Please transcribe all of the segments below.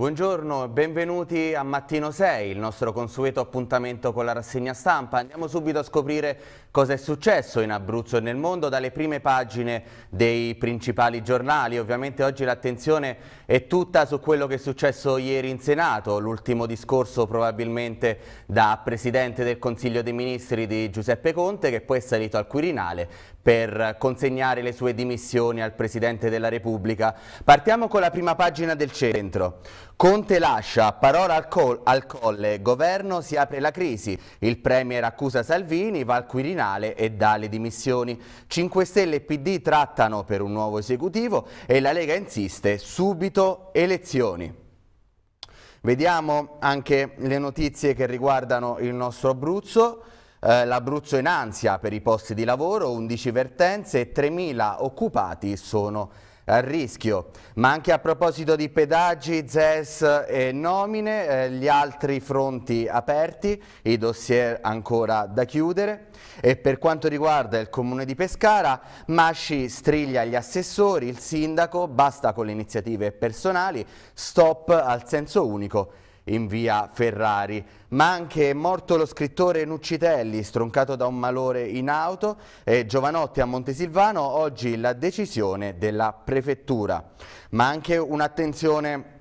Buongiorno e benvenuti a Mattino 6, il nostro consueto appuntamento con la rassegna stampa. Andiamo subito a scoprire cosa è successo in Abruzzo e nel mondo dalle prime pagine dei principali giornali. Ovviamente oggi l'attenzione è tutta su quello che è successo ieri in Senato, l'ultimo discorso probabilmente da Presidente del Consiglio dei Ministri di Giuseppe Conte che poi è salito al Quirinale per consegnare le sue dimissioni al Presidente della Repubblica. Partiamo con la prima pagina del centro. Conte lascia, parola al, col al colle, governo si apre la crisi, il Premier accusa Salvini, va al Quirinale e dà le dimissioni. 5 Stelle e PD trattano per un nuovo esecutivo e la Lega insiste subito elezioni. Vediamo anche le notizie che riguardano il nostro Abruzzo. Eh, L'Abruzzo in ansia per i posti di lavoro, 11 vertenze e 3.000 occupati sono a rischio. Ma anche a proposito di pedaggi, ZES e nomine, eh, gli altri fronti aperti, i dossier ancora da chiudere. E per quanto riguarda il comune di Pescara, Masci striglia gli assessori, il sindaco, basta con le iniziative personali, stop al senso unico in via Ferrari. Ma anche è morto lo scrittore Nuccitelli, stroncato da un malore in auto, e Giovanotti a Montesilvano, oggi la decisione della prefettura. Ma anche un'attenzione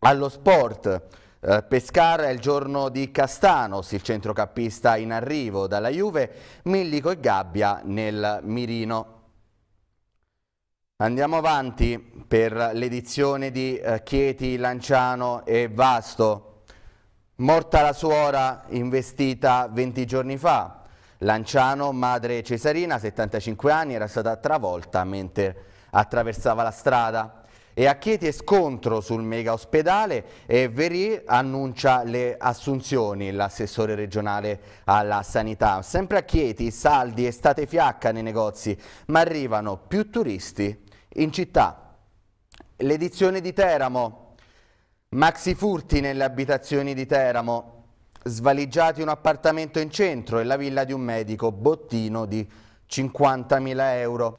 allo sport. Eh, Pescara è il giorno di Castanos, il centrocampista in arrivo dalla Juve, Millico e Gabbia nel mirino. Andiamo avanti per l'edizione di eh, Chieti, Lanciano e Vasto. Morta la suora investita 20 giorni fa. Lanciano, madre cesarina, 75 anni, era stata travolta mentre attraversava la strada. E a Chieti è scontro sul mega ospedale e Verì annuncia le assunzioni, l'assessore regionale alla sanità. Sempre a Chieti, saldi, estate fiacca nei negozi, ma arrivano più turisti in città. L'edizione di Teramo, maxi furti nelle abitazioni di Teramo, svaligiati un appartamento in centro e la villa di un medico, bottino di 50.000 euro.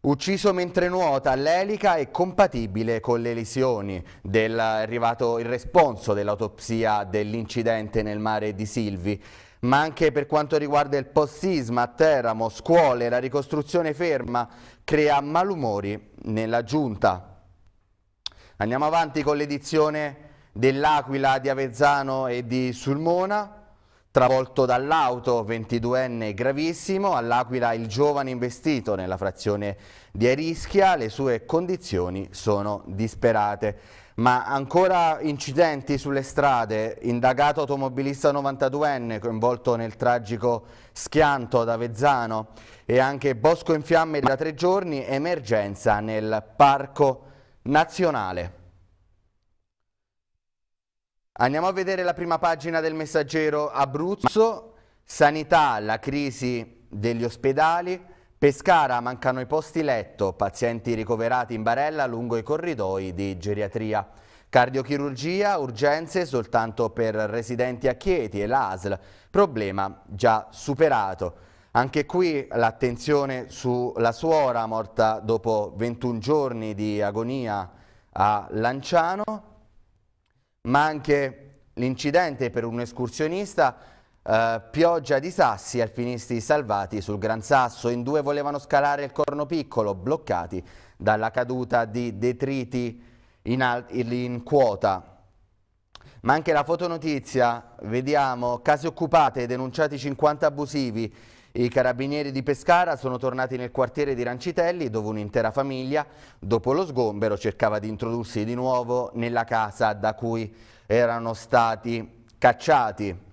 Ucciso mentre nuota, l'elica è compatibile con le lesioni. Del, è arrivato il responso dell'autopsia dell'incidente nel mare di Silvi ma anche per quanto riguarda il post-sisma a Teramo, scuole, la ricostruzione ferma crea malumori nella giunta. Andiamo avanti con l'edizione dell'Aquila di Avezzano e di Sulmona travolto dall'auto, 22enne gravissimo, all'Aquila il giovane investito nella frazione di Arischia, le sue condizioni sono disperate. Ma ancora incidenti sulle strade, indagato automobilista 92enne coinvolto nel tragico schianto ad Avezzano e anche Bosco in fiamme da tre giorni, emergenza nel Parco Nazionale. Andiamo a vedere la prima pagina del messaggero Abruzzo, sanità, la crisi degli ospedali, Pescara mancano i posti letto, pazienti ricoverati in barella lungo i corridoi di geriatria. Cardiochirurgia, urgenze soltanto per residenti a Chieti e l'ASL, problema già superato. Anche qui l'attenzione sulla suora morta dopo 21 giorni di agonia a Lanciano, ma anche l'incidente per un escursionista eh, pioggia di sassi, alpinisti salvati sul Gran Sasso, in due volevano scalare il Corno Piccolo, bloccati dalla caduta di detriti in, in quota. Ma anche la fotonotizia, vediamo, case occupate, denunciati 50 abusivi, i carabinieri di Pescara sono tornati nel quartiere di Rancitelli dove un'intera famiglia, dopo lo sgombero, cercava di introdursi di nuovo nella casa da cui erano stati cacciati.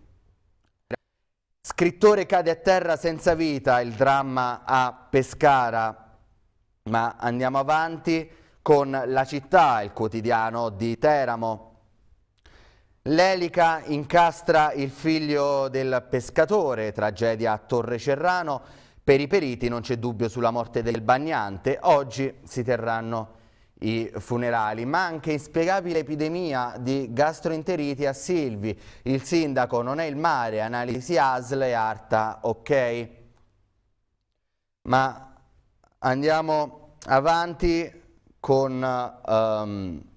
Scrittore cade a terra senza vita, il dramma a Pescara, ma andiamo avanti con La città, il quotidiano di Teramo. L'elica incastra il figlio del pescatore, tragedia a Torre Torrecerrano, per i periti non c'è dubbio sulla morte del bagnante, oggi si terranno i funerali, ma anche inspiegabile epidemia di gastroenteriti a Silvi. Il sindaco non è il mare, analisi ASL e Arta, ok? Ma andiamo avanti con um,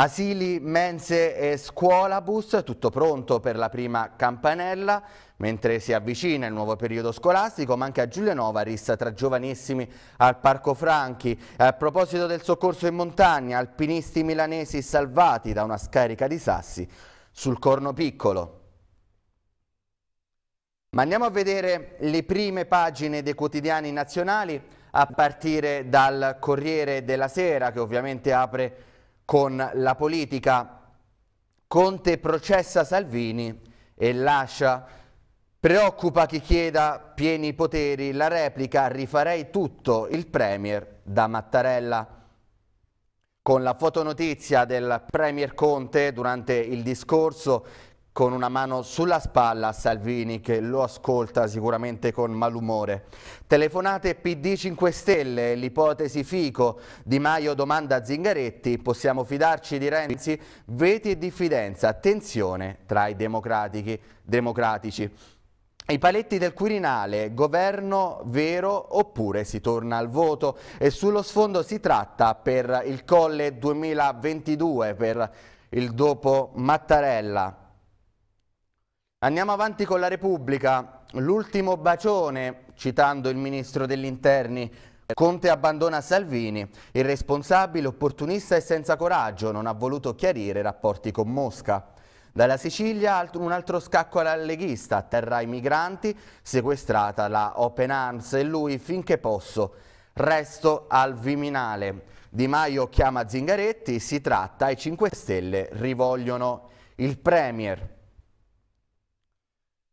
Asili, mense e scuolabus, tutto pronto per la prima campanella, mentre si avvicina il nuovo periodo scolastico, ma anche a Giulianova, rissa tra giovanissimi al Parco Franchi. A proposito del soccorso in montagna, alpinisti milanesi salvati da una scarica di sassi sul Corno Piccolo. Ma andiamo a vedere le prime pagine dei quotidiani nazionali, a partire dal Corriere della Sera, che ovviamente apre con la politica. Conte processa Salvini e lascia. Preoccupa chi chieda pieni poteri, la replica rifarei tutto il Premier da Mattarella. Con la fotonotizia del Premier Conte durante il discorso con una mano sulla spalla a Salvini che lo ascolta sicuramente con malumore. Telefonate PD 5 Stelle, l'ipotesi Fico, Di Maio domanda a Zingaretti, possiamo fidarci di Renzi? Veti e diffidenza, tensione tra i democratici. I paletti del Quirinale, governo vero oppure si torna al voto e sullo sfondo si tratta per il Colle 2022, per il dopo Mattarella. Andiamo avanti con la Repubblica. L'ultimo bacione, citando il ministro degli interni, Conte abbandona Salvini, Il responsabile, opportunista e senza coraggio, non ha voluto chiarire rapporti con Mosca. Dalla Sicilia un altro scacco alla leghista, atterra i migranti, sequestrata la Open Arms e lui finché posso. Resto al Viminale. Di Maio chiama Zingaretti, si tratta, i 5 Stelle rivogliono il Premier.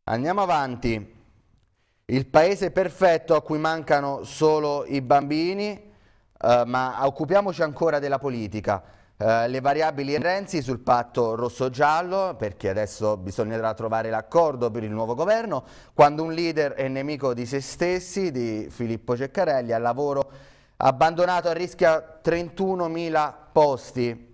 Andiamo avanti. Il paese perfetto a cui mancano solo i bambini, eh, ma occupiamoci ancora della politica. Eh, le variabili Renzi sul patto rosso-giallo, perché adesso bisognerà trovare l'accordo per il nuovo governo, quando un leader è nemico di se stessi, di Filippo Ceccarelli, al lavoro abbandonato a rischio 31.000 posti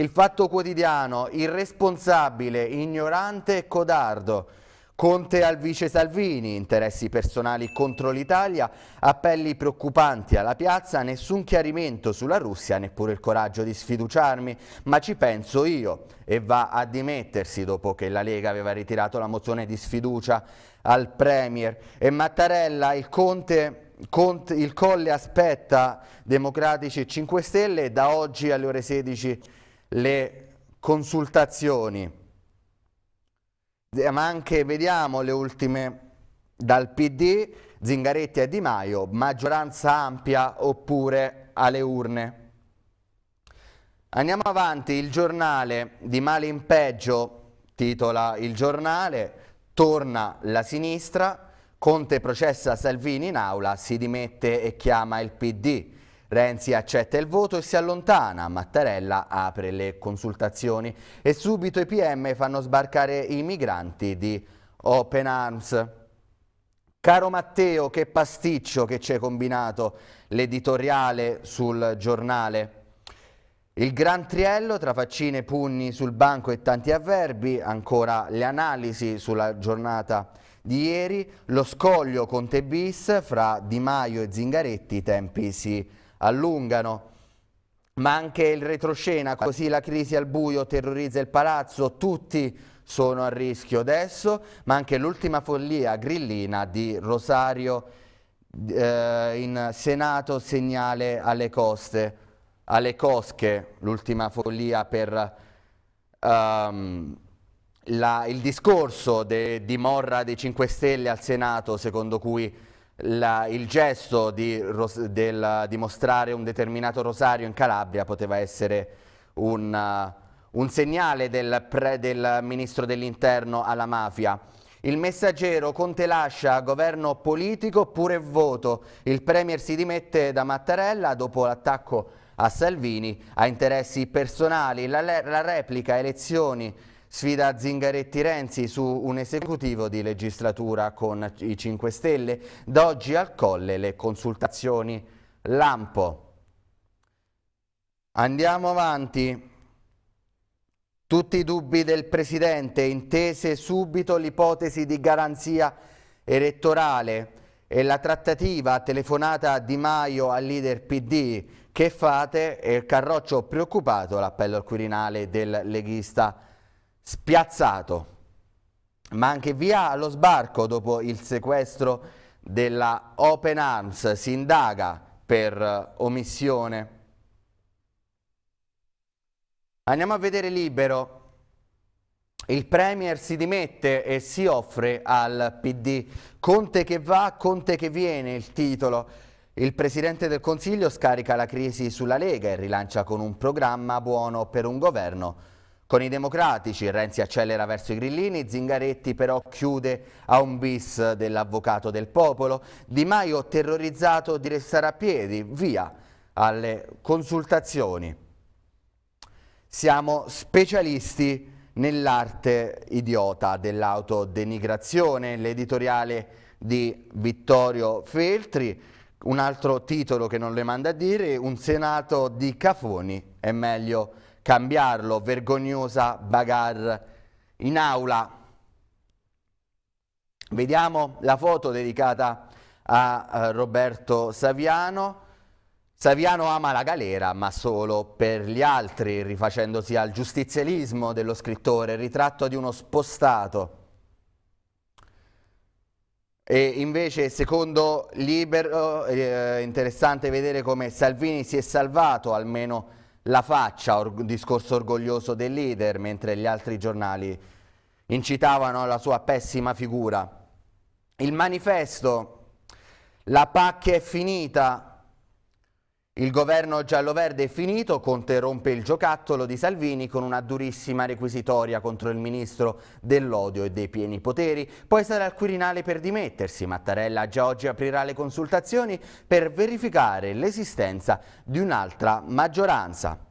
il fatto quotidiano, irresponsabile, ignorante e codardo. Conte al vice Salvini, interessi personali contro l'Italia, appelli preoccupanti alla piazza, nessun chiarimento sulla Russia, neppure il coraggio di sfiduciarmi, ma ci penso io. E va a dimettersi dopo che la Lega aveva ritirato la mozione di sfiducia al Premier. E Mattarella, il Conte... Conte il Colle aspetta Democratici e 5 Stelle da oggi alle ore 16 le consultazioni, ma anche vediamo le ultime dal PD, Zingaretti e Di Maio, maggioranza ampia oppure alle urne. Andiamo avanti, il giornale di male in peggio, titola il giornale, torna la sinistra, Conte processa Salvini in aula, si dimette e chiama il PD. Renzi accetta il voto e si allontana, Mattarella apre le consultazioni e subito i PM fanno sbarcare i migranti di Open Arms. Caro Matteo, che pasticcio che ci hai combinato l'editoriale sul giornale. Il gran triello tra faccine pugni sul banco e tanti avverbi, ancora le analisi sulla giornata di ieri, lo scoglio con Tebis fra Di Maio e Zingaretti, i tempi si allungano ma anche il retroscena, così la crisi al buio terrorizza il palazzo, tutti sono a rischio adesso, ma anche l'ultima follia grillina di Rosario eh, in Senato segnale alle coste, alle cosche, l'ultima follia per um, la, il discorso de, di Morra dei 5 Stelle al Senato, secondo cui la, il gesto di, del, di, mostrare un determinato rosario in Calabria poteva essere un, uh, un segnale del, pre, del ministro dell'interno alla mafia. Il messaggero Conte lascia governo politico oppure voto. Il Premier si dimette da Mattarella dopo l'attacco a Salvini a interessi personali. La, la replica elezioni Sfida Zingaretti-Renzi su un esecutivo di legislatura con i 5 Stelle. Da oggi al Colle le consultazioni. Lampo. Andiamo avanti. Tutti i dubbi del Presidente, intese subito l'ipotesi di garanzia elettorale e la trattativa telefonata Di Maio al leader PD. Che fate? E Carroccio preoccupato, l'appello al Quirinale del leghista spiazzato, ma anche via allo sbarco dopo il sequestro della Open Arms, si indaga per eh, omissione. Andiamo a vedere libero. Il Premier si dimette e si offre al PD. Conte che va, Conte che viene, il titolo. Il Presidente del Consiglio scarica la crisi sulla Lega e rilancia con un programma buono per un governo con i democratici Renzi accelera verso i grillini, Zingaretti però chiude a un bis dell'avvocato del popolo, Di Maio terrorizzato di restare a piedi, via alle consultazioni. Siamo specialisti nell'arte idiota dell'autodenigrazione, l'editoriale di Vittorio Feltri, un altro titolo che non le manda a dire, un senato di cafoni è meglio cambiarlo, vergognosa bagarre in aula. Vediamo la foto dedicata a eh, Roberto Saviano. Saviano ama la galera, ma solo per gli altri, rifacendosi al giustizialismo dello scrittore, ritratto di uno spostato. E invece, secondo Libero, è eh, interessante vedere come Salvini si è salvato, almeno la faccia, or discorso orgoglioso del leader, mentre gli altri giornali incitavano alla sua pessima figura. Il manifesto, la PAC è finita, il governo giallo-verde è finito, Conte rompe il giocattolo di Salvini con una durissima requisitoria contro il ministro dell'odio e dei pieni poteri. Poi sarà al Quirinale per dimettersi. Mattarella già oggi aprirà le consultazioni per verificare l'esistenza di un'altra maggioranza.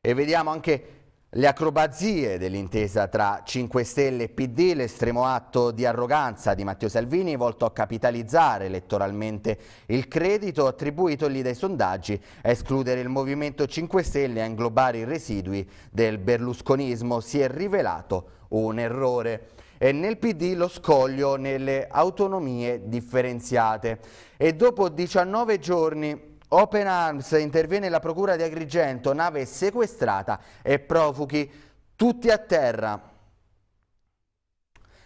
E vediamo anche le acrobazie dell'intesa tra 5 Stelle e PD, l'estremo atto di arroganza di Matteo Salvini volto a capitalizzare elettoralmente il credito attribuitogli dai sondaggi, a escludere il Movimento 5 Stelle e a inglobare i residui del berlusconismo si è rivelato un errore e nel PD lo scoglio nelle autonomie differenziate e dopo 19 giorni Open Arms interviene la procura di Agrigento, nave sequestrata e profughi tutti a terra.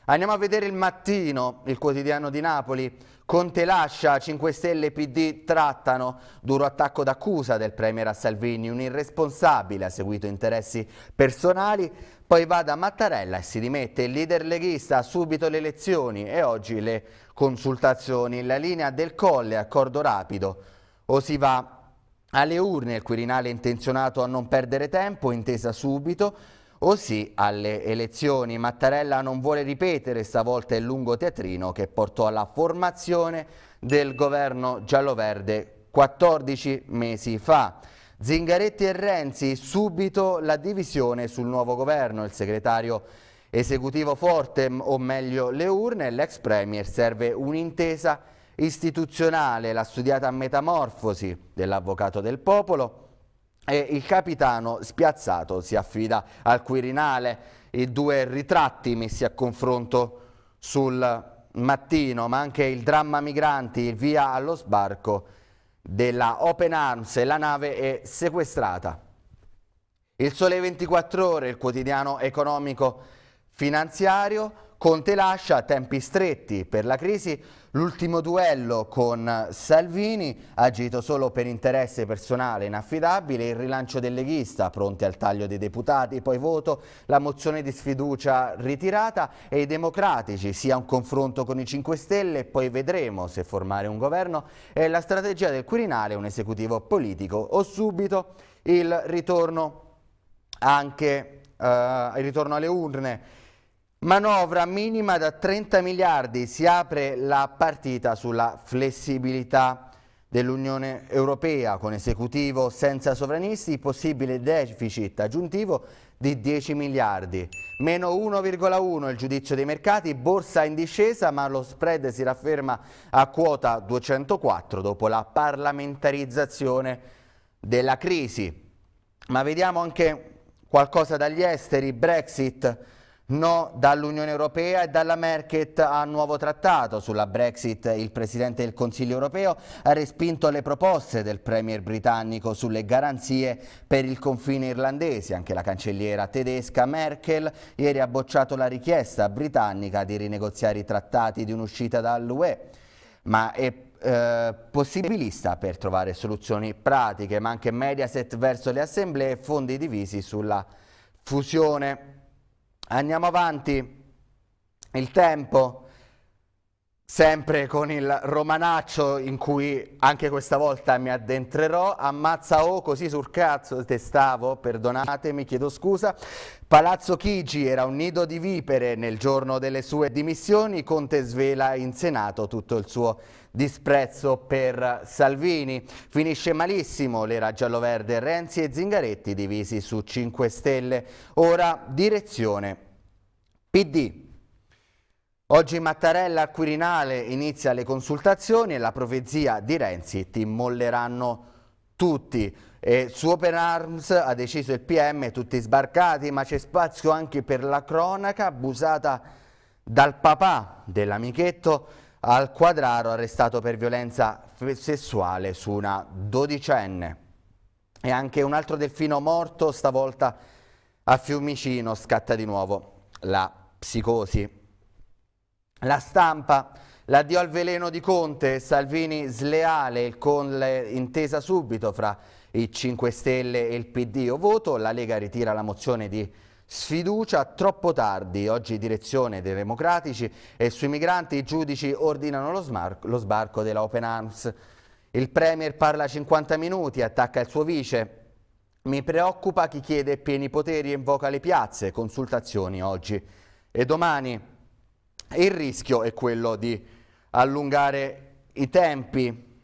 Andiamo a vedere il mattino, il quotidiano di Napoli. Conte lascia, 5 Stelle e PD trattano. Duro attacco d'accusa del Premier a Salvini, un irresponsabile, ha seguito interessi personali. Poi va da Mattarella e si dimette. Il leader leghista ha subito le elezioni e oggi le consultazioni. La linea del Colle, accordo rapido o si va alle urne, il Quirinale è intenzionato a non perdere tempo, intesa subito, o sì alle elezioni. Mattarella non vuole ripetere stavolta il lungo teatrino che portò alla formazione del governo giallo-verde 14 mesi fa. Zingaretti e Renzi, subito la divisione sul nuovo governo. Il segretario esecutivo forte, o meglio le urne, l'ex premier serve un'intesa istituzionale, la studiata metamorfosi dell'avvocato del popolo e il capitano spiazzato si affida al Quirinale, i due ritratti messi a confronto sul mattino, ma anche il dramma migranti, il via allo sbarco della Open Arms, e la nave è sequestrata. Il Sole 24 Ore, il quotidiano economico finanziario, Conte lascia tempi stretti per la crisi, L'ultimo duello con Salvini, agito solo per interesse personale inaffidabile, il rilancio del leghista, pronti al taglio dei deputati, poi voto, la mozione di sfiducia ritirata e i democratici, sia un confronto con i 5 Stelle, poi vedremo se formare un governo, e la strategia del Quirinale, un esecutivo politico o subito il ritorno anche eh, il ritorno alle urne Manovra minima da 30 miliardi, si apre la partita sulla flessibilità dell'Unione Europea con esecutivo senza sovranisti, possibile deficit aggiuntivo di 10 miliardi. Meno 1,1 il giudizio dei mercati, borsa in discesa ma lo spread si rafferma a quota 204 dopo la parlamentarizzazione della crisi. Ma vediamo anche qualcosa dagli esteri, Brexit No dall'Unione Europea e dalla Merkel a nuovo trattato. Sulla Brexit il Presidente del Consiglio Europeo ha respinto le proposte del Premier britannico sulle garanzie per il confine irlandese. Anche la cancelliera tedesca Merkel ieri ha bocciato la richiesta britannica di rinegoziare i trattati di un'uscita dall'UE. Ma è eh, possibilista per trovare soluzioni pratiche, ma anche Mediaset verso le assemblee e fondi divisi sulla fusione. Andiamo avanti. Il tempo, sempre con il romanaccio in cui anche questa volta mi addentrerò, ammazza o oh, così sul cazzo, te stavo, perdonatemi, chiedo scusa. Palazzo Chigi era un nido di vipere nel giorno delle sue dimissioni, Conte svela in Senato tutto il suo disprezzo per Salvini. Finisce malissimo l'era giallo-verde Renzi e Zingaretti divisi su 5 Stelle. Ora direzione PD. Oggi Mattarella al Quirinale inizia le consultazioni e la profezia di Renzi ti molleranno tutti. E su Open Arms ha deciso il PM, tutti sbarcati, ma c'è spazio anche per la cronaca abusata dal papà dell'amichetto al Quadraro arrestato per violenza sessuale su una dodicenne. E anche un altro delfino morto, stavolta a Fiumicino, scatta di nuovo la psicosi. La stampa, l'addio al veleno di Conte, Salvini sleale, con l'intesa subito fra i 5 Stelle e il PD o voto, la Lega ritira la mozione di Sfiducia troppo tardi, oggi direzione dei democratici e sui migranti i giudici ordinano lo, lo sbarco della Open Arms. Il Premier parla 50 minuti, attacca il suo vice. Mi preoccupa chi chiede pieni poteri e invoca le piazze, consultazioni oggi e domani. Il rischio è quello di allungare i tempi.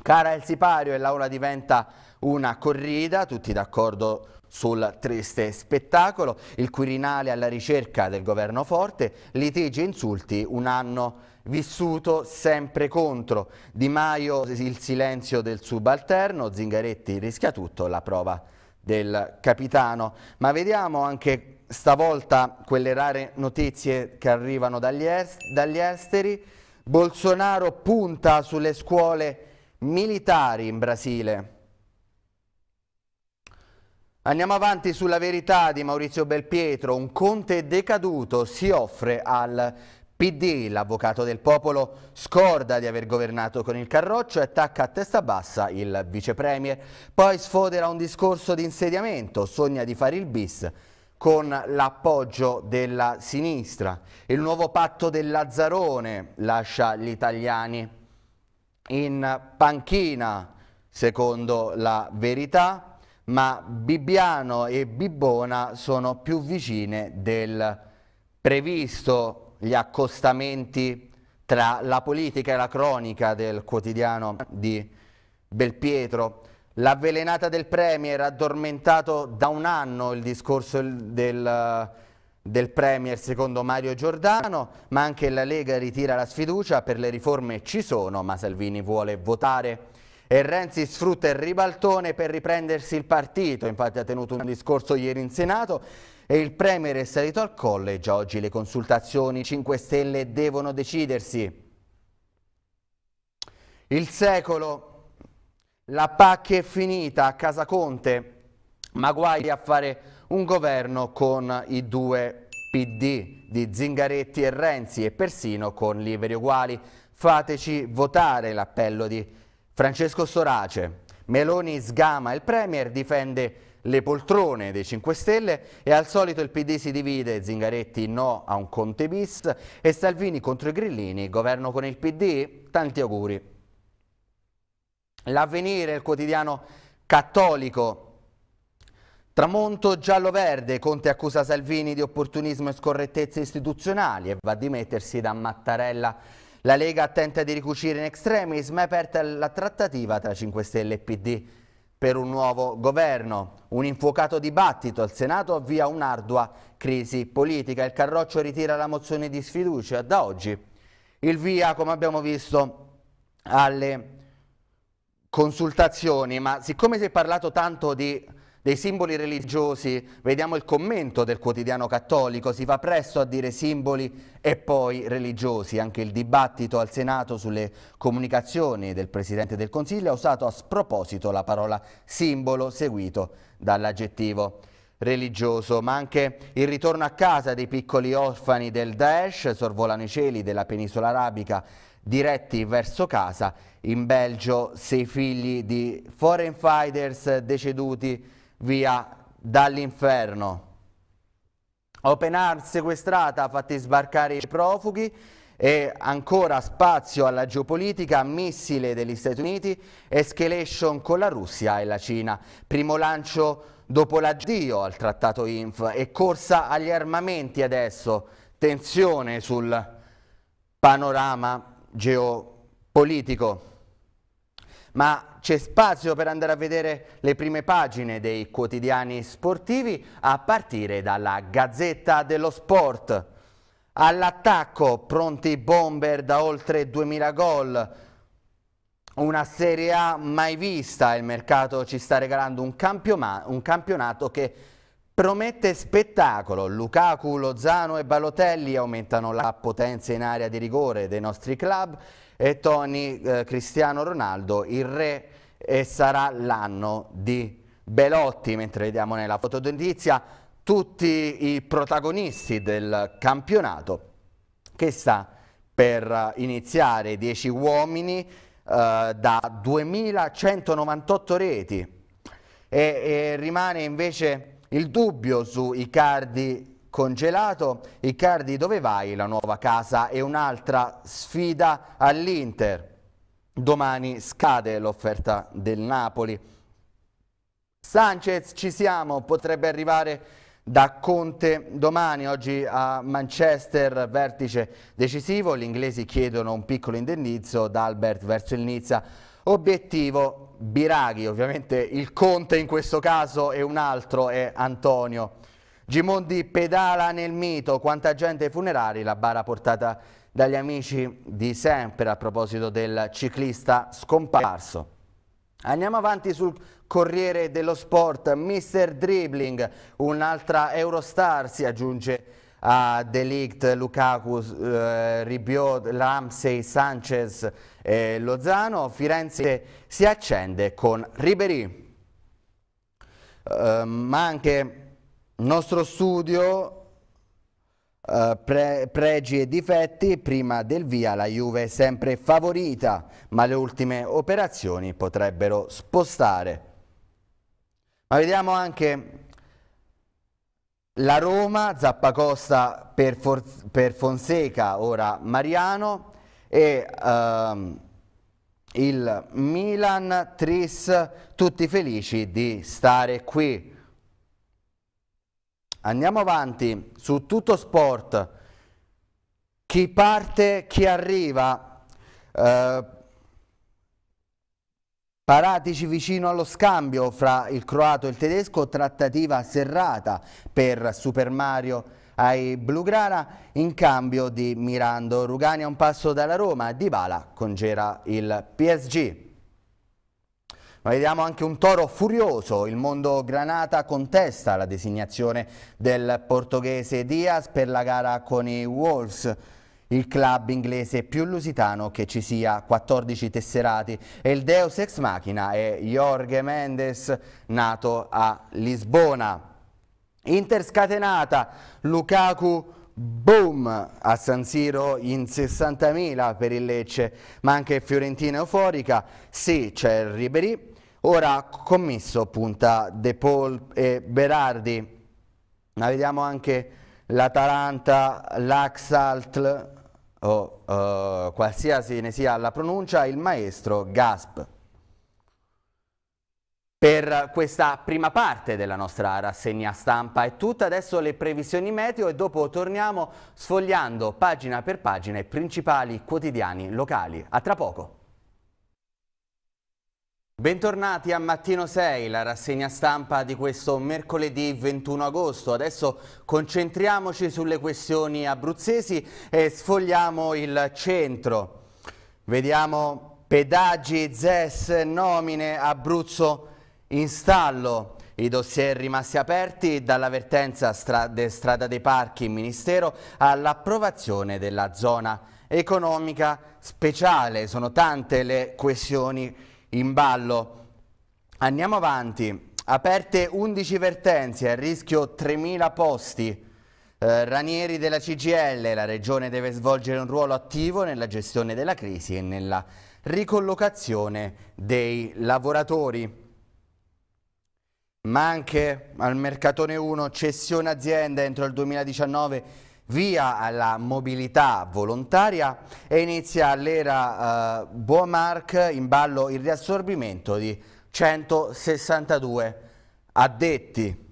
Cara il sipario e l'aula diventa una corrida, tutti d'accordo sul triste spettacolo, il Quirinale alla ricerca del governo forte, litigi e insulti, un anno vissuto sempre contro, Di Maio il silenzio del subalterno, Zingaretti rischia tutto, la prova del capitano, ma vediamo anche stavolta quelle rare notizie che arrivano dagli, es dagli esteri, Bolsonaro punta sulle scuole militari in Brasile, Andiamo avanti sulla verità di Maurizio Belpietro, un conte decaduto si offre al PD, l'avvocato del popolo scorda di aver governato con il Carroccio e attacca a testa bassa il vicepremier. Poi sfodera un discorso di insediamento, sogna di fare il bis con l'appoggio della sinistra. Il nuovo patto del Lazzarone lascia gli italiani in panchina, secondo la verità ma Bibbiano e Bibbona sono più vicine del previsto gli accostamenti tra la politica e la cronica del quotidiano di Belpietro. L'avvelenata del Premier, addormentato da un anno il discorso del, del Premier secondo Mario Giordano, ma anche la Lega ritira la sfiducia, per le riforme ci sono, ma Salvini vuole votare e Renzi sfrutta il ribaltone per riprendersi il partito, infatti ha tenuto un discorso ieri in Senato e il Premier è salito al college, oggi le consultazioni 5 Stelle devono decidersi. Il secolo, la PAC è finita a casa Conte, ma guai a fare un governo con i due PD di Zingaretti e Renzi e persino con Liberi Uguali. Fateci votare l'appello di Francesco Storace. Meloni sgama il Premier, difende le poltrone dei 5 Stelle e al solito il PD si divide, Zingaretti no a un Conte bis e Salvini contro i Grillini, governo con il PD, tanti auguri. L'avvenire, il quotidiano cattolico, Tramonto giallo-verde, Conte accusa Salvini di opportunismo e scorrettezze istituzionali e va a dimettersi da Mattarella la Lega tenta di ricucire in extremis, ma è aperta la trattativa tra 5 Stelle e PD per un nuovo governo. Un infuocato dibattito al Senato avvia un'ardua crisi politica. Il Carroccio ritira la mozione di sfiducia da oggi. Il via, come abbiamo visto, alle consultazioni, ma siccome si è parlato tanto di dei simboli religiosi, vediamo il commento del quotidiano cattolico, si fa presto a dire simboli e poi religiosi, anche il dibattito al Senato sulle comunicazioni del Presidente del Consiglio ha usato a sproposito la parola simbolo seguito dall'aggettivo religioso, ma anche il ritorno a casa dei piccoli orfani del Daesh, sorvolano i cieli della penisola arabica diretti verso casa. In Belgio sei figli di foreign fighters deceduti via dall'inferno. Open Arms sequestrata fatti sbarcare i profughi e ancora spazio alla geopolitica, missile degli Stati Uniti, escalation con la Russia e la Cina. Primo lancio dopo l'addio al trattato INF e corsa agli armamenti adesso, tensione sul panorama geopolitico ma c'è spazio per andare a vedere le prime pagine dei quotidiani sportivi a partire dalla Gazzetta dello Sport. All'attacco, pronti bomber da oltre 2000 gol, una Serie A mai vista, il mercato ci sta regalando un, un campionato che promette spettacolo. Lukaku, Lozano e Balotelli aumentano la potenza in area di rigore dei nostri club e Tony eh, Cristiano Ronaldo il re e sarà l'anno di Belotti, mentre vediamo nella fotodentizia tutti i protagonisti del campionato che sta per eh, iniziare 10 uomini eh, da 2198 reti e, e rimane invece il dubbio su Icardi congelato. Icardi dove vai? La nuova casa è un'altra sfida all'Inter. Domani scade l'offerta del Napoli. Sanchez ci siamo, potrebbe arrivare da Conte domani, oggi a Manchester, vertice decisivo. Gli inglesi chiedono un piccolo indennizzo da Albert verso il Nizza. Obiettivo Biraghi, ovviamente il Conte in questo caso è un altro è Antonio. Gimondi pedala nel mito, quanta gente ai funerali, la bara portata dagli amici di sempre a proposito del ciclista scomparso. Andiamo avanti sul Corriere dello Sport, Mr. Dribbling, un'altra Eurostar si aggiunge a De Ligt, Lukaku, eh, Ribiot, Ramsey, Sanchez e Lozano. Firenze si accende con Ribery. Eh, ma anche nostro studio eh, pre, pregi e difetti, prima del via la Juve è sempre favorita, ma le ultime operazioni potrebbero spostare. Ma vediamo anche la Roma, Zappacosta per, For per Fonseca, ora Mariano, e ehm, il Milan, Tris, tutti felici di stare qui. Andiamo avanti su tutto sport. Chi parte, chi arriva. Eh, Paratici vicino allo scambio fra il croato e il tedesco, trattativa serrata per Super Mario ai Blugrana in cambio di Mirando. Rugani a un passo dalla Roma, Dybala congela il PSG. Ma vediamo anche un toro furioso. Il mondo Granata contesta la designazione del portoghese Diaz per la gara con i Wolves il club inglese più lusitano che ci sia, 14 tesserati e il deus ex machina è Jorge Mendes nato a Lisbona. scatenata, Lukaku Boom a San Siro in 60.000 per il Lecce, ma anche Fiorentina euforica, sì c'è il Ribery, ora commesso punta De Paul e Berardi, ma vediamo anche l'Atalanta, l'Axaltl o oh, eh, qualsiasi ne sia la pronuncia, il maestro Gasp. Per questa prima parte della nostra rassegna stampa è tutta, adesso le previsioni meteo e dopo torniamo sfogliando pagina per pagina i principali quotidiani locali. A tra poco! Bentornati a Mattino 6, la rassegna stampa di questo mercoledì 21 agosto. Adesso concentriamoci sulle questioni abruzzesi e sfogliamo il centro. Vediamo pedaggi, ZES, nomine, Abruzzo in stallo i dossier rimasti aperti dall'avvertenza strade, strada dei parchi in ministero all'approvazione della zona economica speciale. Sono tante le questioni in ballo. Andiamo avanti. Aperte 11 vertenze, a rischio 3.000 posti. Eh, Ranieri della CGL, la regione deve svolgere un ruolo attivo nella gestione della crisi e nella ricollocazione dei lavoratori ma anche al mercatone 1, cessione azienda entro il 2019, via alla mobilità volontaria e inizia l'era eh, Boamark in ballo il riassorbimento di 162 addetti.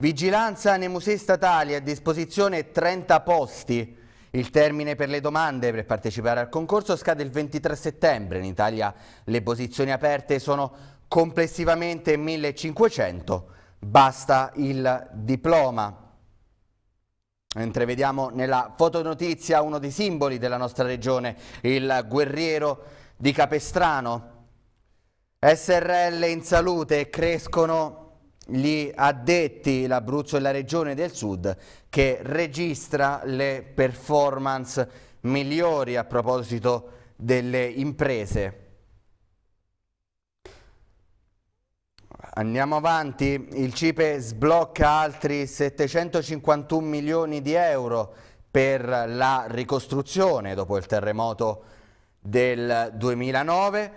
Vigilanza nei musei statali a disposizione 30 posti. Il termine per le domande per partecipare al concorso scade il 23 settembre. In Italia le posizioni aperte sono complessivamente 1500, basta il diploma. Mentre vediamo nella fotonotizia uno dei simboli della nostra regione, il guerriero di Capestrano. SRL in salute, crescono gli addetti, l'Abruzzo e la regione del sud, che registra le performance migliori a proposito delle imprese. Andiamo avanti, il CIPE sblocca altri 751 milioni di euro per la ricostruzione dopo il terremoto del 2009.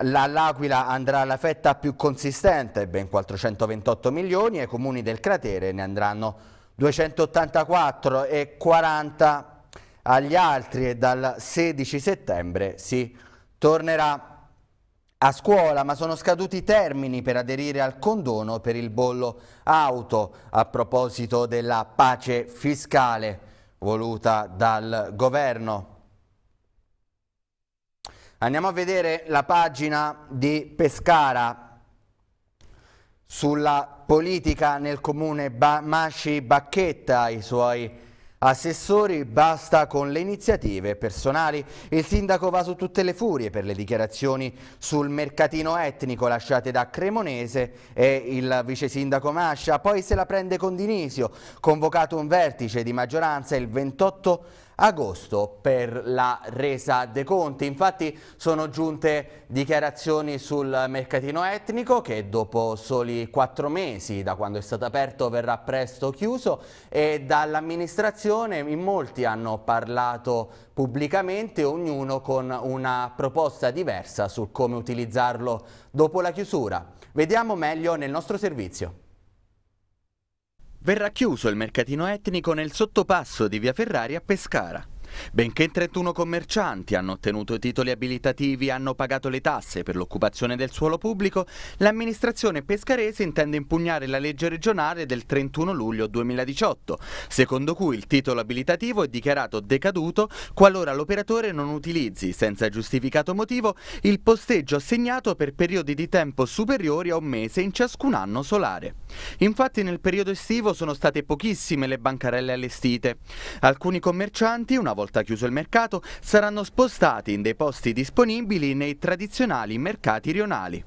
L'Aquila andrà alla fetta più consistente, ben 428 milioni, e i comuni del cratere ne andranno 284 e 40 agli altri e dal 16 settembre si tornerà a scuola, ma sono scaduti i termini per aderire al condono per il bollo auto a proposito della pace fiscale voluta dal governo. Andiamo a vedere la pagina di Pescara sulla politica nel comune ba Masci Bacchetta, i suoi Assessori, basta con le iniziative personali. Il sindaco va su tutte le furie per le dichiarazioni sul mercatino etnico lasciate da Cremonese e il vice sindaco Mascia. Poi se la prende con Dinisio, convocato un vertice di maggioranza il 28 agosto per la resa dei conti. Infatti sono giunte dichiarazioni sul mercatino etnico che dopo soli quattro mesi da quando è stato aperto verrà presto chiuso e dall'amministrazione in molti hanno parlato pubblicamente, ognuno con una proposta diversa su come utilizzarlo dopo la chiusura. Vediamo meglio nel nostro servizio. Verrà chiuso il mercatino etnico nel sottopasso di Via Ferrari a Pescara. Benché 31 commercianti hanno ottenuto titoli abilitativi e hanno pagato le tasse per l'occupazione del suolo pubblico, l'amministrazione pescarese intende impugnare la legge regionale del 31 luglio 2018, secondo cui il titolo abilitativo è dichiarato decaduto qualora l'operatore non utilizzi, senza giustificato motivo, il posteggio assegnato per periodi di tempo superiori a un mese in ciascun anno solare. Infatti nel periodo estivo sono state pochissime le bancarelle allestite. Alcuni commercianti, una volta volta chiuso il mercato, saranno spostati in dei posti disponibili nei tradizionali mercati rionali.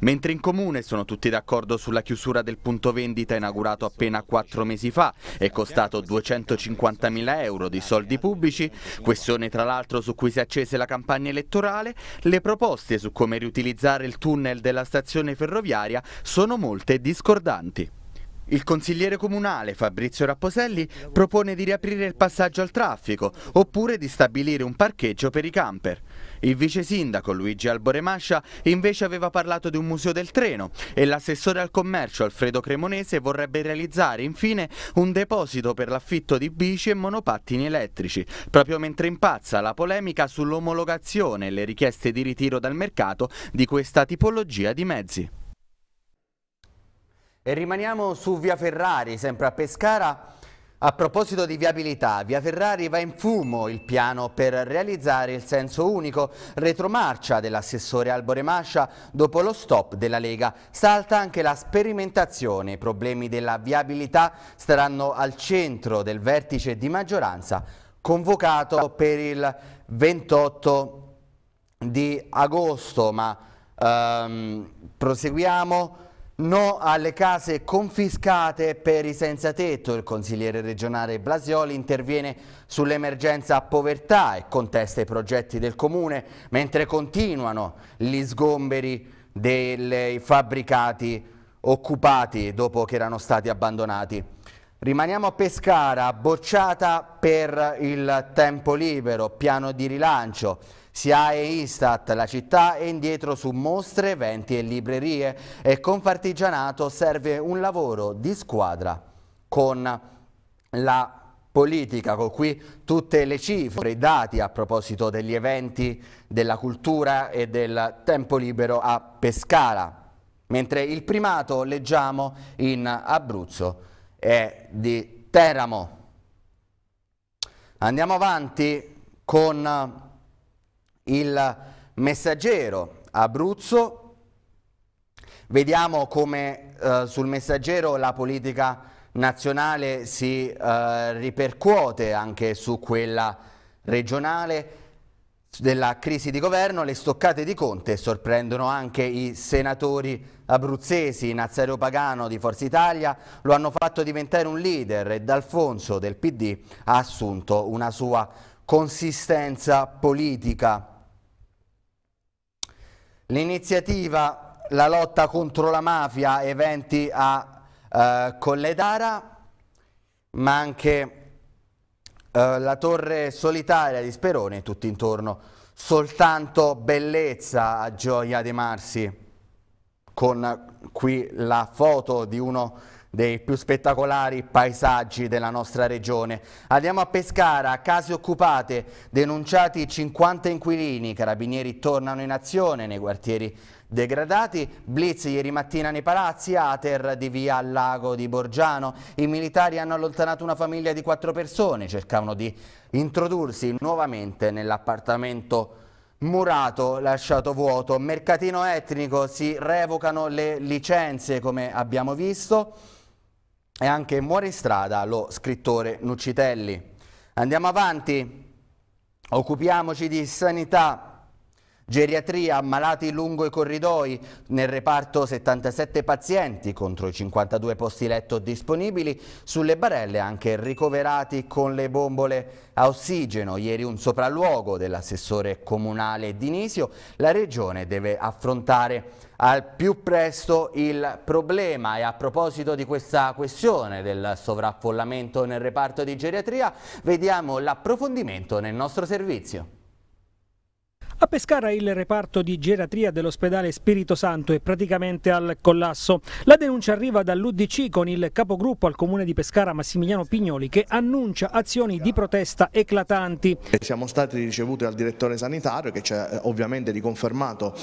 Mentre in comune sono tutti d'accordo sulla chiusura del punto vendita inaugurato appena quattro mesi fa e costato 250.000 euro di soldi pubblici, questione tra l'altro su cui si è accese la campagna elettorale, le proposte su come riutilizzare il tunnel della stazione ferroviaria sono molte discordanti. Il consigliere comunale Fabrizio Rapposelli propone di riaprire il passaggio al traffico oppure di stabilire un parcheggio per i camper. Il vice sindaco Luigi Alboremascia invece aveva parlato di un museo del treno e l'assessore al commercio Alfredo Cremonese vorrebbe realizzare infine un deposito per l'affitto di bici e monopattini elettrici, proprio mentre impazza la polemica sull'omologazione e le richieste di ritiro dal mercato di questa tipologia di mezzi. E rimaniamo su Via Ferrari, sempre a Pescara. A proposito di viabilità, Via Ferrari va in fumo il piano per realizzare il senso unico retromarcia dell'assessore Albore Mascia dopo lo stop della Lega. Salta anche la sperimentazione, i problemi della viabilità staranno al centro del vertice di maggioranza convocato per il 28 di agosto, ma ehm, proseguiamo No alle case confiscate per i senza tetto. Il consigliere regionale Blasioli interviene sull'emergenza povertà e contesta i progetti del comune mentre continuano gli sgomberi dei fabbricati occupati dopo che erano stati abbandonati. Rimaniamo a Pescara, bocciata per il tempo libero, piano di rilancio. Sia e Istat, la città è indietro su mostre, eventi e librerie e con Partigianato serve un lavoro di squadra con la politica, con qui tutte le cifre, i dati a proposito degli eventi, della cultura e del tempo libero a Pescara. Mentre il primato, leggiamo, in Abruzzo è di Teramo. Andiamo avanti con il messaggero Abruzzo, vediamo come eh, sul messaggero la politica nazionale si eh, ripercuote anche su quella regionale della crisi di governo, le stoccate di Conte sorprendono anche i senatori abruzzesi, Nazario Pagano di Forza Italia lo hanno fatto diventare un leader e D'Alfonso del PD ha assunto una sua consistenza politica. L'iniziativa La lotta contro la mafia, eventi a eh, Colledara, ma anche eh, la torre solitaria di Sperone, e tutto intorno. Soltanto bellezza a Gioia De Marsi, con qui la foto di uno dei più spettacolari paesaggi della nostra regione. Andiamo a Pescara, case occupate, denunciati 50 inquilini, i carabinieri tornano in azione nei quartieri degradati, blitz ieri mattina nei palazzi, Ater di via Lago di Borgiano, i militari hanno allontanato una famiglia di quattro persone, cercavano di introdursi nuovamente nell'appartamento murato lasciato vuoto, mercatino etnico, si revocano le licenze come abbiamo visto, e anche muore in strada lo scrittore Nucitelli. Andiamo avanti, occupiamoci di sanità. Geriatria, malati lungo i corridoi, nel reparto 77 pazienti contro i 52 posti letto disponibili, sulle barelle anche ricoverati con le bombole a ossigeno. Ieri un sopralluogo dell'assessore comunale Dinisio, la regione deve affrontare al più presto il problema e a proposito di questa questione del sovraffollamento nel reparto di geriatria vediamo l'approfondimento nel nostro servizio. A Pescara il reparto di geratria dell'ospedale Spirito Santo è praticamente al collasso. La denuncia arriva dall'Udc con il capogruppo al comune di Pescara Massimiliano Pignoli che annuncia azioni di protesta eclatanti. Siamo stati ricevuti dal direttore sanitario che ci ha eh, ovviamente riconfermato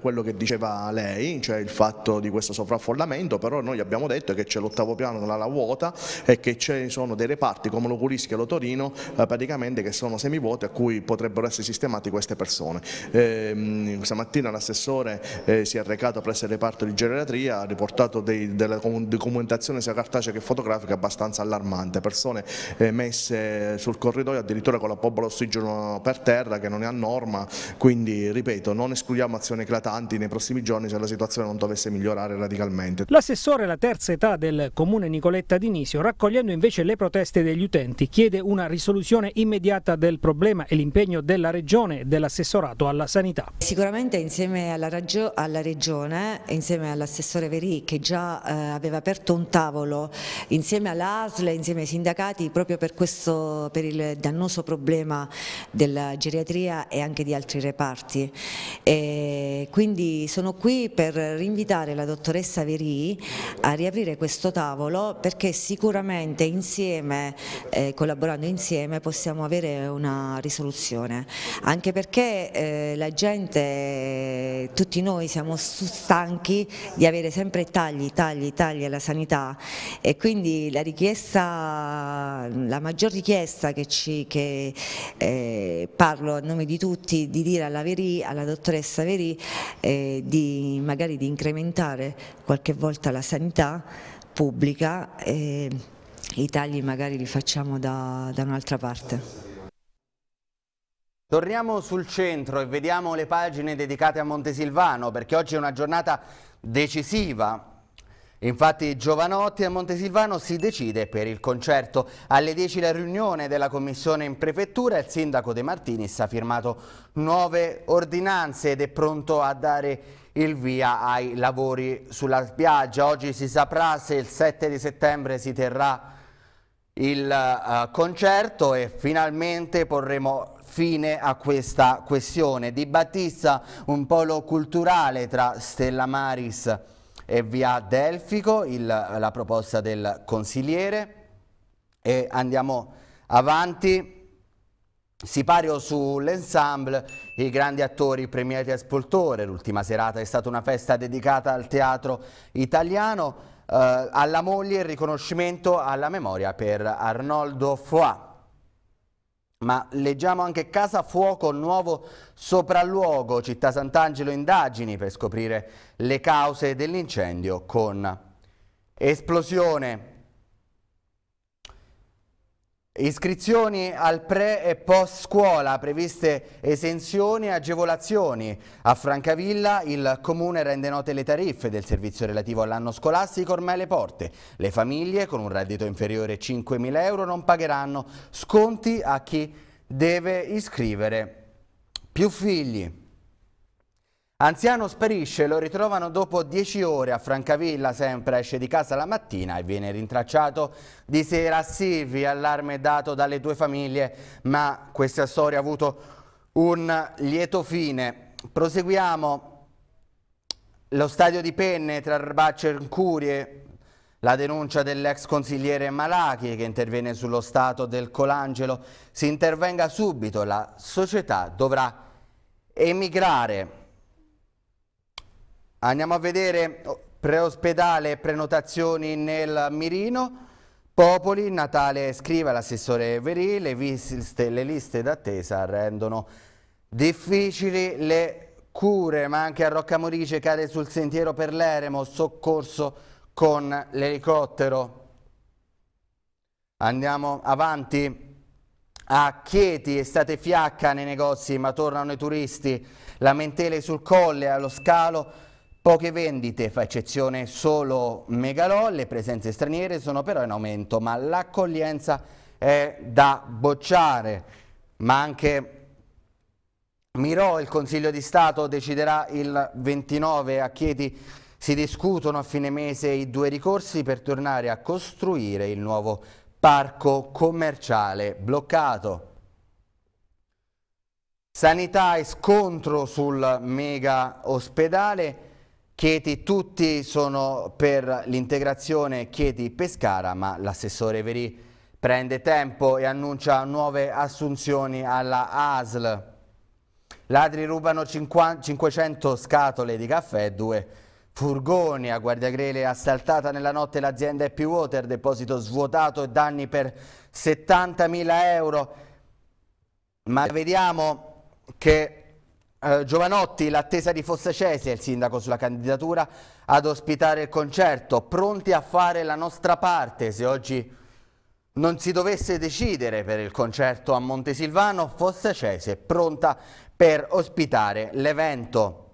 quello che diceva lei, cioè il fatto di questo sovraffollamento, però noi abbiamo detto che c'è l'ottavo piano della vuota e che ci sono dei reparti come l'Oculischi e l'Otorino eh, praticamente che sono semivuoti a cui potrebbero essere sistemati queste persone esame. Eh, questa mattina l'assessore eh, si è recato presso il reparto di geriatria, ha riportato dei, della documentazione sia cartacea che fotografica abbastanza allarmante, persone eh, messe sul corridoio addirittura con la popola ossigeno per terra che non è a norma, quindi ripeto non escludiamo azioni eclatanti nei prossimi giorni se la situazione non dovesse migliorare radicalmente. L'assessore alla terza età del comune Nicoletta di Nisio, raccogliendo invece le proteste degli utenti, chiede una risoluzione immediata del problema e l'impegno della regione e dell'assessorato lavorato alla sanità. Sicuramente insieme alla, alla Regione, insieme all'assessore Veri che già eh, aveva aperto un tavolo insieme all'ASL, insieme ai sindacati proprio per, questo, per il dannoso problema della geriatria e anche di altri reparti. E quindi sono qui per rinvitare la dottoressa Veri a riaprire questo tavolo perché sicuramente insieme, eh, collaborando insieme, possiamo avere una risoluzione, anche perché eh, la gente, tutti noi siamo stanchi di avere sempre tagli, tagli, tagli alla sanità e quindi la richiesta, la maggior richiesta che, ci, che eh, parlo a nome di tutti di dire alla, Verì, alla dottoressa Veri, eh, di magari di incrementare qualche volta la sanità pubblica eh, i tagli magari li facciamo da, da un'altra parte. Torniamo sul centro e vediamo le pagine dedicate a Montesilvano perché oggi è una giornata decisiva Infatti Giovanotti a Montesilvano si decide per il concerto. Alle 10 la riunione della commissione in prefettura il sindaco De Martinis ha firmato nuove ordinanze ed è pronto a dare il via ai lavori sulla spiaggia. Oggi si saprà se il 7 di settembre si terrà il uh, concerto e finalmente porremo fine a questa questione. Di Battista un polo culturale tra Stella Maris e Via Delfico, il, la proposta del consigliere. E andiamo avanti. Sipario sull'ensemble, i grandi attori premiati a Spoltore, l'ultima serata è stata una festa dedicata al teatro italiano, eh, alla moglie il riconoscimento alla memoria per Arnoldo Foix. Ma leggiamo anche Casa Fuoco, nuovo sopralluogo, Città Sant'Angelo indagini per scoprire le cause dell'incendio con esplosione Iscrizioni al pre e post scuola, previste esenzioni e agevolazioni. A Francavilla il Comune rende note le tariffe del servizio relativo all'anno scolastico ormai alle porte. Le famiglie con un reddito inferiore a 5.000 euro non pagheranno sconti a chi deve iscrivere più figli. Anziano sparisce, lo ritrovano dopo 10 ore a Francavilla, sempre esce di casa la mattina e viene rintracciato di sera a Silvi, allarme dato dalle due famiglie, ma questa storia ha avuto un lieto fine. Proseguiamo lo stadio di Penne tra Arbaccio e Curie, la denuncia dell'ex consigliere Malachi che interviene sullo stato del Colangelo, si intervenga subito, la società dovrà emigrare. Andiamo a vedere oh, preospedale prenotazioni nel Mirino. Popoli, Natale scrive l'assessore Verì, le, viste, le liste d'attesa rendono difficili le cure, ma anche a Roccamorice cade sul sentiero per l'Eremo, soccorso con l'elicottero. Andiamo avanti. A Chieti estate fiacca nei negozi ma tornano i turisti, lamentele sul colle allo scalo Poche vendite, fa eccezione solo Megalò, le presenze straniere sono però in aumento, ma l'accoglienza è da bocciare, ma anche Mirò, il Consiglio di Stato deciderà il 29 a Chieti si discutono a fine mese i due ricorsi per tornare a costruire il nuovo parco commerciale bloccato. Sanità e scontro sul mega ospedale Chieti tutti sono per l'integrazione Chieti-Pescara, ma l'assessore Veri prende tempo e annuncia nuove assunzioni alla ASL. Ladri rubano 500 scatole di caffè, e due furgoni a Guardia Guardiagrele assaltata nella notte l'azienda Happy Water, deposito svuotato e danni per 70.000 euro. Ma vediamo che Uh, Giovanotti, l'attesa di Fossecesi e il sindaco sulla candidatura ad ospitare il concerto, pronti a fare la nostra parte se oggi non si dovesse decidere per il concerto a Montesilvano, Fossecesi è pronta per ospitare l'evento.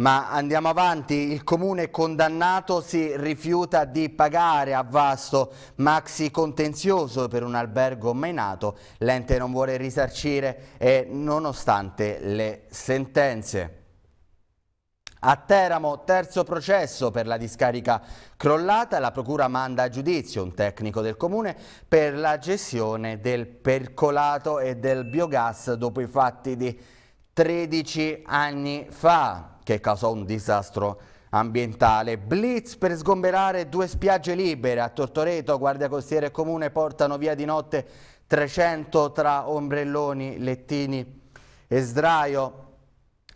Ma andiamo avanti, il comune condannato si rifiuta di pagare a vasto maxi contenzioso per un albergo menato, l'ente non vuole risarcire e nonostante le sentenze. A Teramo, terzo processo per la discarica crollata, la procura manda a giudizio un tecnico del comune per la gestione del percolato e del biogas dopo i fatti di 13 anni fa, che causò un disastro ambientale. Blitz per sgomberare due spiagge libere a Tortoreto, Guardia Costiera e Comune portano via di notte 300 tra ombrelloni, lettini e sdraio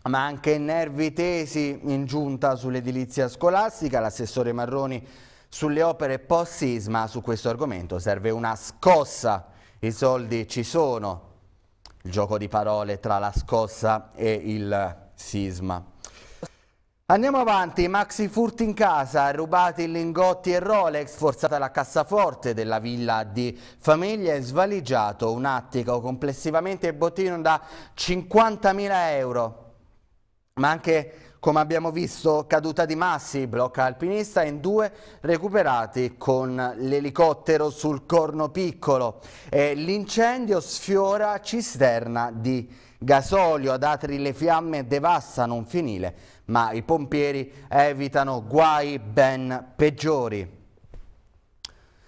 ma anche nervi tesi in giunta sull'edilizia scolastica, l'assessore Marroni sulle opere post-sisma, su questo argomento serve una scossa, i soldi ci sono, il gioco di parole tra la scossa e il sisma. Andiamo avanti, maxi furti in casa, rubati lingotti e Rolex, forzata la cassaforte della villa di famiglia e svaligiato un attico, complessivamente bottino da 50.000 euro, ma anche come abbiamo visto, caduta di Massi, blocca alpinista in due recuperati con l'elicottero sul corno piccolo. L'incendio sfiora cisterna di gasolio, ad Atri le fiamme devastano un finile, ma i pompieri evitano guai ben peggiori.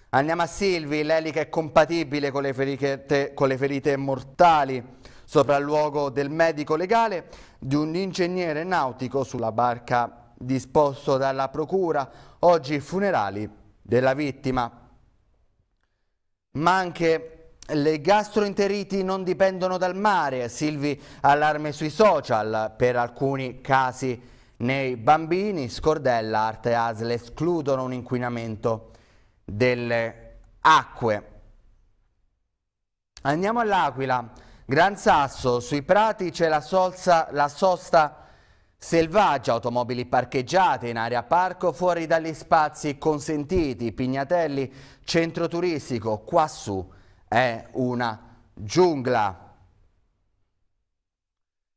Andiamo a Silvi, l'elica è compatibile con le ferite, con le ferite mortali sopralluogo del medico legale di un ingegnere nautico sulla barca disposto dalla procura, oggi i funerali della vittima. Ma anche le gastroenteriti non dipendono dal mare, Silvi allarme sui social per alcuni casi nei bambini, Scordella, Arte Asle escludono un inquinamento delle acque. Andiamo all'Aquila. Gran Sasso, sui prati c'è la, la, sosta selvaggia, automobili parcheggiate in area parco fuori dagli spazi consentiti, Pignatelli, centro turistico, quassù è una giungla.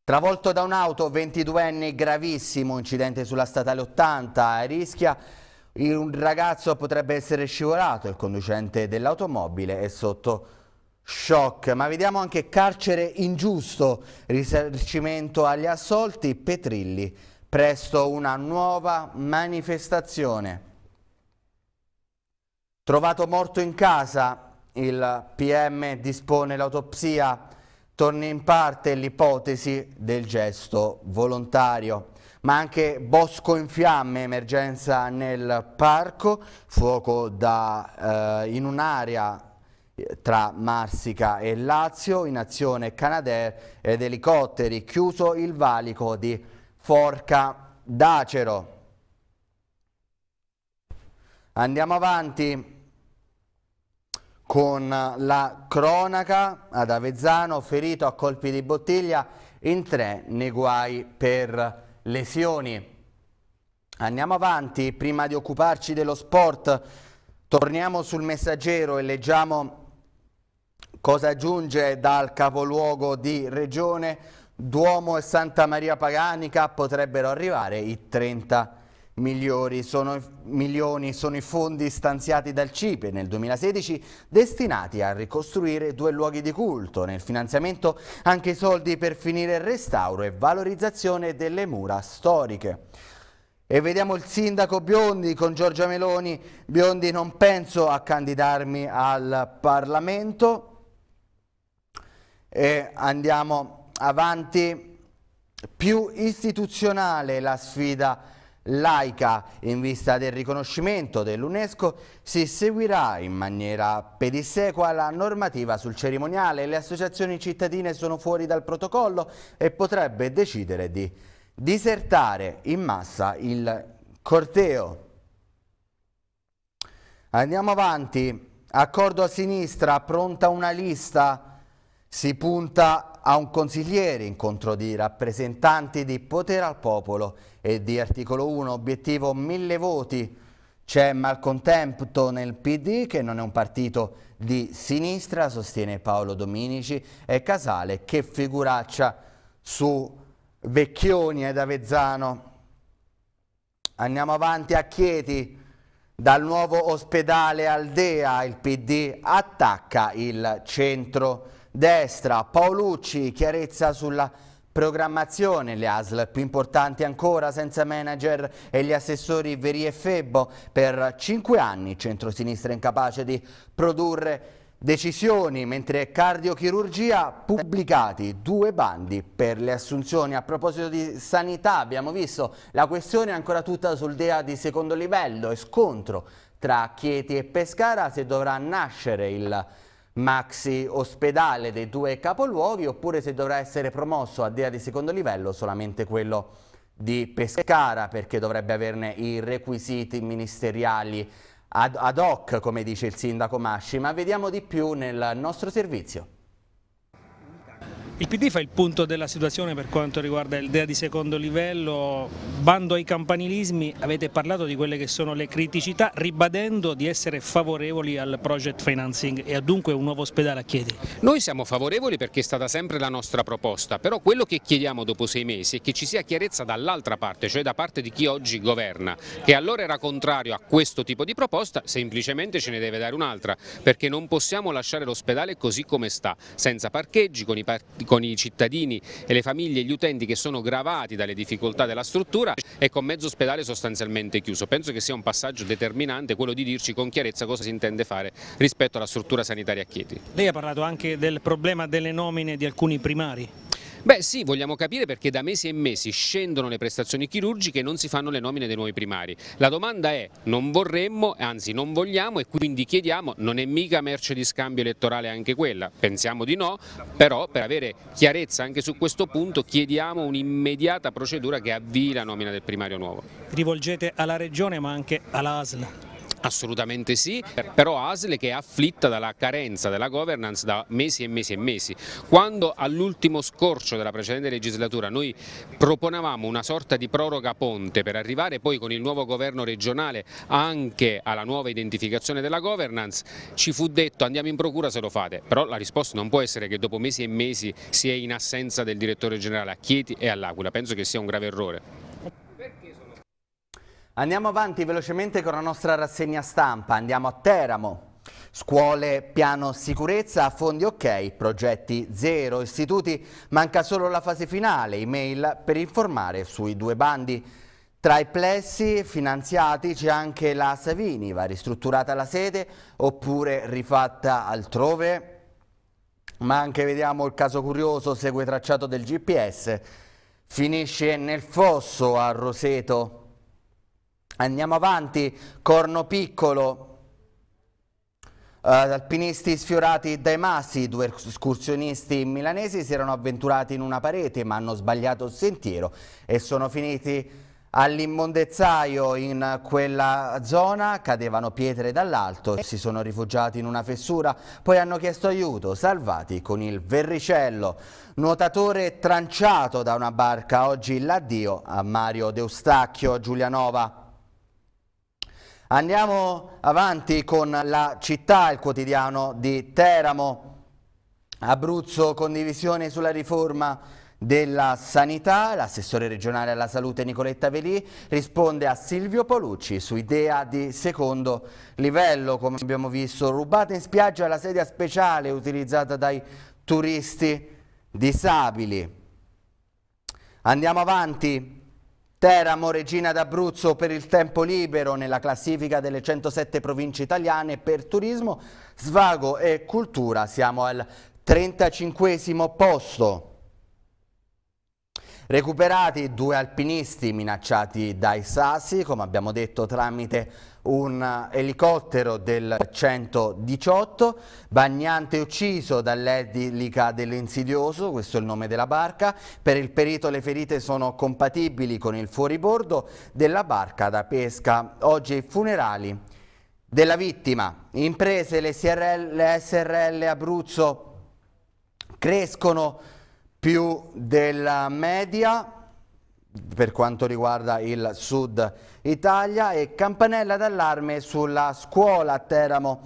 Travolto da un'auto, 22enne, gravissimo incidente sulla statale 80, rischia un ragazzo potrebbe essere scivolato, il conducente dell'automobile è sotto Shock, ma vediamo anche carcere ingiusto, risarcimento agli assolti, Petrilli. Presto una nuova manifestazione. Trovato morto in casa, il PM dispone l'autopsia, torna in parte l'ipotesi del gesto volontario ma anche Bosco in fiamme, emergenza nel parco, fuoco da, eh, in un'area tra Marsica e Lazio, in azione Canadair ed elicotteri, chiuso il valico di Forca d'Acero. Andiamo avanti con la cronaca ad Avezzano, ferito a colpi di bottiglia, in tre nei guai per lesioni. Andiamo avanti, prima di occuparci dello sport, torniamo sul messaggero e leggiamo Cosa giunge dal capoluogo di regione? Duomo e Santa Maria Paganica potrebbero arrivare i 30 milioni. Sono, milioni sono i fondi stanziati dal CIPE nel 2016 destinati a ricostruire due luoghi di culto. Nel finanziamento anche i soldi per finire il restauro e valorizzazione delle mura storiche. E vediamo il sindaco Biondi con Giorgia Meloni. Biondi non penso a candidarmi al Parlamento e andiamo avanti. Più istituzionale la sfida laica in vista del riconoscimento dell'UNESCO si seguirà in maniera pedissequa la normativa sul cerimoniale. Le associazioni cittadine sono fuori dal protocollo e potrebbe decidere di disertare in massa il corteo. Andiamo avanti. Accordo a sinistra, pronta una lista si punta a un consigliere, incontro di rappresentanti di potere al popolo e di articolo 1, obiettivo mille voti. C'è malcontento nel PD che non è un partito di sinistra, sostiene Paolo Dominici e Casale, che figuraccia su Vecchioni ed Avezzano. Andiamo avanti a Chieti. Dal nuovo ospedale Aldea il PD attacca il centro destra. Paolucci, chiarezza sulla programmazione, le ASL più importanti ancora senza manager e gli assessori Veri e Febbo per cinque anni, centrosinistra incapace di produrre Decisioni, mentre cardiochirurgia pubblicati due bandi per le assunzioni. A proposito di sanità abbiamo visto la questione ancora tutta sul DEA di secondo livello e scontro tra Chieti e Pescara se dovrà nascere il maxi ospedale dei due capoluoghi oppure se dovrà essere promosso a DEA di secondo livello solamente quello di Pescara perché dovrebbe averne i requisiti ministeriali ad, ad hoc come dice il sindaco Masci ma vediamo di più nel nostro servizio. Il PD fa il punto della situazione per quanto riguarda il DEA di secondo livello, bando ai campanilismi, avete parlato di quelle che sono le criticità, ribadendo di essere favorevoli al project financing e a dunque un nuovo ospedale a chiedi. Noi siamo favorevoli perché è stata sempre la nostra proposta, però quello che chiediamo dopo sei mesi è che ci sia chiarezza dall'altra parte, cioè da parte di chi oggi governa, che allora era contrario a questo tipo di proposta, semplicemente ce ne deve dare un'altra, perché non possiamo lasciare l'ospedale così come sta, senza parcheggi, con i parcheggi con i cittadini e le famiglie e gli utenti che sono gravati dalle difficoltà della struttura e con mezzo ospedale sostanzialmente chiuso. Penso che sia un passaggio determinante quello di dirci con chiarezza cosa si intende fare rispetto alla struttura sanitaria a Chieti. Lei ha parlato anche del problema delle nomine di alcuni primari. Beh sì, vogliamo capire perché da mesi e mesi scendono le prestazioni chirurgiche e non si fanno le nomine dei nuovi primari. La domanda è, non vorremmo, anzi non vogliamo e quindi chiediamo, non è mica merce di scambio elettorale anche quella? Pensiamo di no, però per avere chiarezza anche su questo punto chiediamo un'immediata procedura che avvii la nomina del primario nuovo. Rivolgete alla Regione ma anche all'ASL. Assolutamente sì, però Asle che è afflitta dalla carenza della governance da mesi e mesi e mesi. Quando all'ultimo scorcio della precedente legislatura noi proponevamo una sorta di proroga ponte per arrivare poi con il nuovo governo regionale anche alla nuova identificazione della governance, ci fu detto andiamo in procura se lo fate, però la risposta non può essere che dopo mesi e mesi si è in assenza del direttore generale a Chieti e all'Aquila, penso che sia un grave errore. Andiamo avanti velocemente con la nostra rassegna stampa, andiamo a Teramo. Scuole, piano sicurezza, fondi ok, progetti zero, istituti, manca solo la fase finale, email per informare sui due bandi. Tra i plessi finanziati c'è anche la Savini, va ristrutturata la sede oppure rifatta altrove. Ma anche vediamo il caso curioso, segue tracciato del GPS, finisce nel fosso a Roseto. Andiamo avanti, Corno Piccolo, Uh, alpinisti sfiorati dai massi, due escursionisti milanesi si erano avventurati in una parete ma hanno sbagliato il sentiero e sono finiti all'immondezzaio in quella zona, cadevano pietre dall'alto, si sono rifugiati in una fessura, poi hanno chiesto aiuto, salvati con il verricello. Nuotatore tranciato da una barca, oggi l'addio a Mario Deustacchio Giulianova. Andiamo avanti con la città, il quotidiano di Teramo, Abruzzo, condivisione sulla riforma della sanità, l'assessore regionale alla salute Nicoletta Velì risponde a Silvio Polucci su idea di secondo livello, come abbiamo visto, rubata in spiaggia la sedia speciale utilizzata dai turisti disabili. Andiamo avanti, Teramo, regina d'Abruzzo per il tempo libero nella classifica delle 107 province italiane per turismo, svago e cultura. Siamo al 35 posto. Recuperati due alpinisti minacciati dai sassi, come abbiamo detto tramite un elicottero del 118, Bagnante ucciso dall'edilica dell'insidioso, questo è il nome della barca, per il perito le ferite sono compatibili con il fuoribordo della barca da pesca. Oggi i funerali della vittima, imprese, le, SRL, le SRL Abruzzo crescono più della media, per quanto riguarda il sud Italia e campanella d'allarme sulla scuola a Teramo.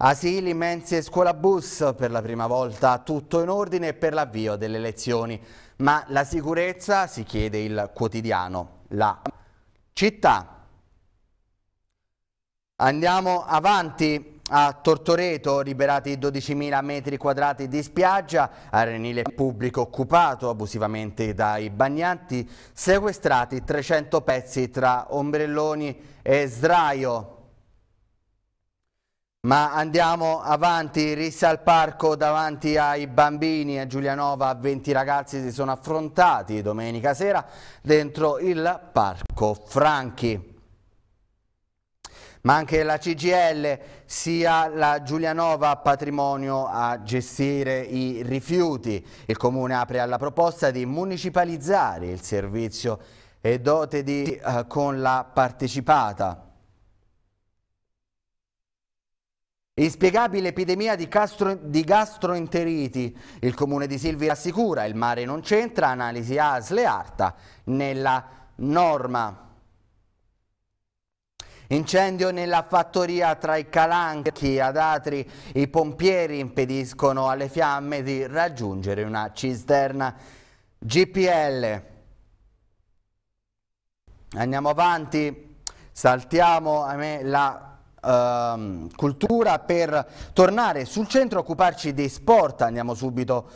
Asili, mense e scuola bus per la prima volta tutto in ordine per l'avvio delle lezioni. ma la sicurezza si chiede il quotidiano, la città. Andiamo avanti. A Tortoreto liberati 12.000 metri quadrati di spiaggia, arenile pubblico occupato abusivamente dai bagnanti, sequestrati 300 pezzi tra ombrelloni e sdraio. Ma andiamo avanti, rissa al parco davanti ai bambini a Giulianova, 20 ragazzi si sono affrontati domenica sera dentro il parco Franchi ma anche la CGL, sia la Giulianova Patrimonio a gestire i rifiuti. Il Comune apre alla proposta di municipalizzare il servizio e dote di, eh, con la partecipata. Inspiegabile epidemia di, gastro, di, gastroenteriti. Il comune di Silvi rassicura, il mare non c'entra, analisi ASLE ARTA nella norma. Incendio nella fattoria tra i calanchi ad Atri. I pompieri impediscono alle fiamme di raggiungere una cisterna GPL. Andiamo avanti, saltiamo ahimè, la Uh, cultura per tornare sul centro e occuparci di sport. Andiamo subito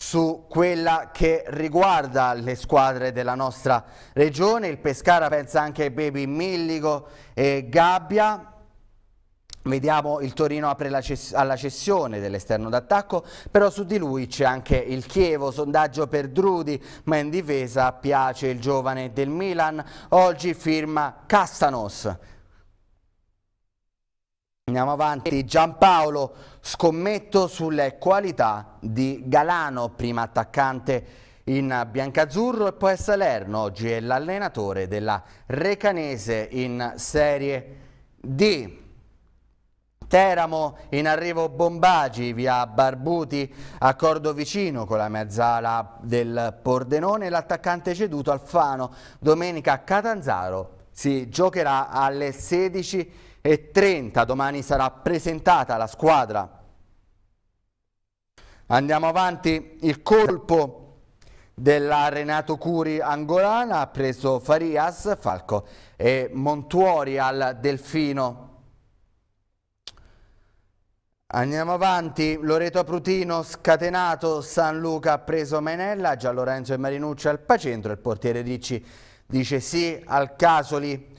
su quella che riguarda le squadre della nostra regione. Il Pescara pensa anche ai baby Milligo e Gabbia. Vediamo il Torino apre ces alla cessione dell'esterno d'attacco, però su di lui c'è anche il Chievo, sondaggio per Drudi, ma in difesa piace il giovane del Milan. Oggi firma Castanos, Andiamo avanti, Giampaolo, scommetto sulle qualità di Galano, prima attaccante in biancazzurro e poi Salerno, oggi è l'allenatore della Recanese in Serie D. Teramo, in arrivo Bombagi via Barbuti, accordo vicino con la mezzala del Pordenone, l'attaccante ceduto Alfano, domenica Catanzaro si giocherà alle 16.30. Domani sarà presentata la squadra. Andiamo avanti, il colpo della Renato Curi angolana ha preso Farias, Falco e Montuori al Delfino. Andiamo avanti, Loreto Aprutino scatenato, San Luca ha preso Menella, Lorenzo e Marinucci al Pacentro, il portiere Ricci dice sì al Casoli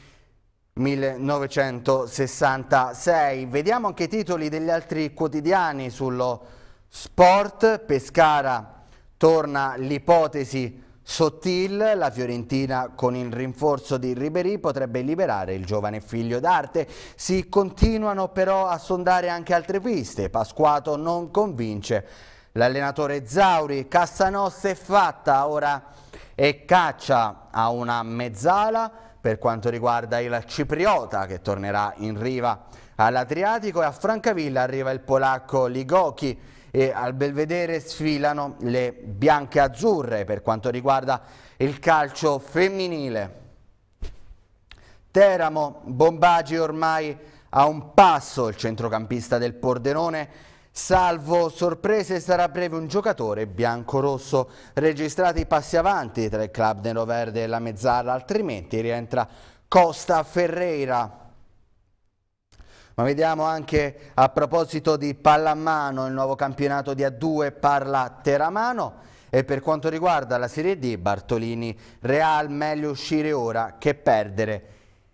1966. Vediamo anche i titoli degli altri quotidiani sullo sport. Pescara torna l'ipotesi Sottil, la Fiorentina con il rinforzo di Ribery potrebbe liberare il giovane figlio d'arte. Si continuano però a sondare anche altre piste. Pasquato non convince. L'allenatore Zauri, Castanosse è fatta, ora e caccia a una mezzala per quanto riguarda il Cipriota che tornerà in riva all'Adriatico e a Francavilla arriva il polacco Ligochi e al Belvedere sfilano le bianche azzurre per quanto riguarda il calcio femminile. Teramo, Bombagi ormai a un passo, il centrocampista del Pordenone Salvo sorprese sarà breve un giocatore bianco-rosso. Registrati i passi avanti tra il club Nero Verde e la mezzala, altrimenti rientra Costa Ferreira. Ma vediamo anche a proposito di pallamano, il nuovo campionato di A2 parla Teramano e per quanto riguarda la Serie D Bartolini Real meglio uscire ora che perdere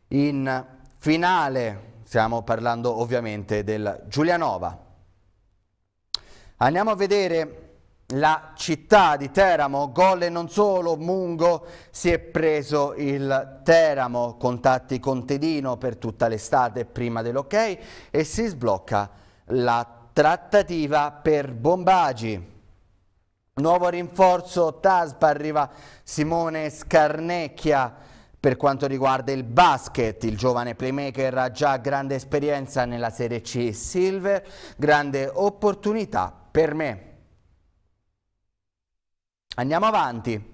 in finale. Stiamo parlando ovviamente del Giulianova. Andiamo a vedere la città di Teramo, gol e non solo, Mungo si è preso il Teramo, contatti con Tedino per tutta l'estate prima dell'ok e si sblocca la trattativa per Bombagi. Nuovo rinforzo Taspa, arriva Simone Scarnecchia per quanto riguarda il basket. Il giovane playmaker ha già grande esperienza nella Serie C Silver, grande opportunità per me. Andiamo avanti.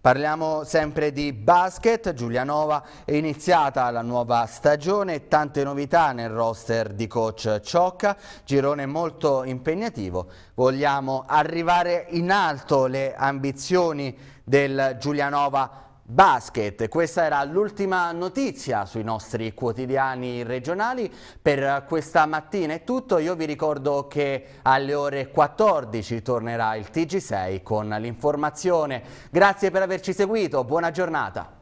Parliamo sempre di basket, Giulianova è iniziata la nuova stagione, tante novità nel roster di coach Ciocca, girone molto impegnativo, vogliamo arrivare in alto le ambizioni del Giulianova Basket, questa era l'ultima notizia sui nostri quotidiani regionali per questa mattina è tutto, io vi ricordo che alle ore 14 tornerà il TG6 con l'informazione, grazie per averci seguito, buona giornata.